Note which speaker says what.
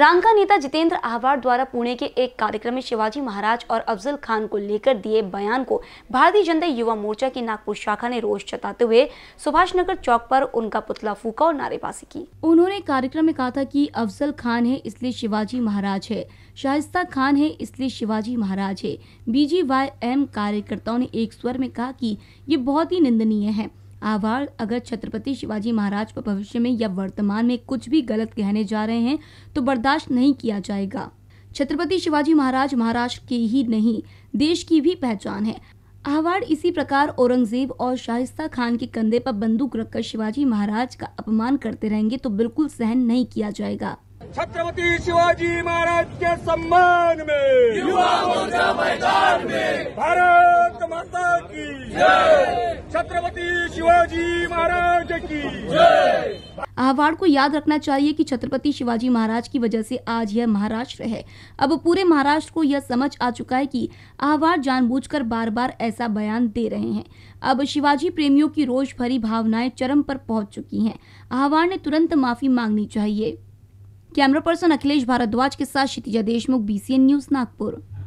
Speaker 1: रामका नेता जितेंद्र आहवार द्वारा पुणे के एक कार्यक्रम में शिवाजी महाराज और अफजल खान को लेकर दिए बयान को भारतीय जनता युवा मोर्चा की नागपुर शाखा ने रोष जताते हुए सुभाष नगर चौक पर उनका पुतला फूका और नारेबाजी की उन्होंने कार्यक्रम में कहा था कि अफजल खान है इसलिए शिवाजी महाराज है शाइस्ता खान है इसलिए शिवाजी महाराज है बीजीवाईएम कार्यकर्ताओं ने एक स्वर में कहा की ये बहुत ही निंदनीय है आभार अगर छत्रपति शिवाजी महाराज पर भविष्य में या वर्तमान में कुछ भी गलत कहने जा रहे हैं तो बर्दाश्त नहीं किया जाएगा छत्रपति शिवाजी महाराज महाराष्ट्र के ही नहीं देश की भी पहचान है आहवाड़ इसी प्रकार औरंगजेब और शाहिस्ता खान के कंधे पर बंदूक रखकर शिवाजी महाराज का अपमान करते रहेंगे तो बिल्कुल सहन नहीं किया जाएगा
Speaker 2: छत्रपति शिवाजी महाराज के सम्मान में युवा मोर्चा मैदान में भारत माता की छत्रपति शिवाजी महाराज की
Speaker 1: आहवाड़ को याद रखना चाहिए कि छत्रपति शिवाजी महाराज की वजह से आज यह महाराष्ट्र है अब पूरे महाराष्ट्र को यह समझ आ चुका है कि आहवाड़ जानबूझकर बार बार ऐसा बयान दे रहे हैं अब शिवाजी प्रेमियों की रोष भरी भावनाएं चरम पर पहुंच चुकी हैं आहवाड़ ने तुरंत माफी मांगनी चाहिए कैमरा पर्सन अखिलेश भारद्वाज के साथ क्षितिजा देशमुख बीसीएन न्यूज नागपुर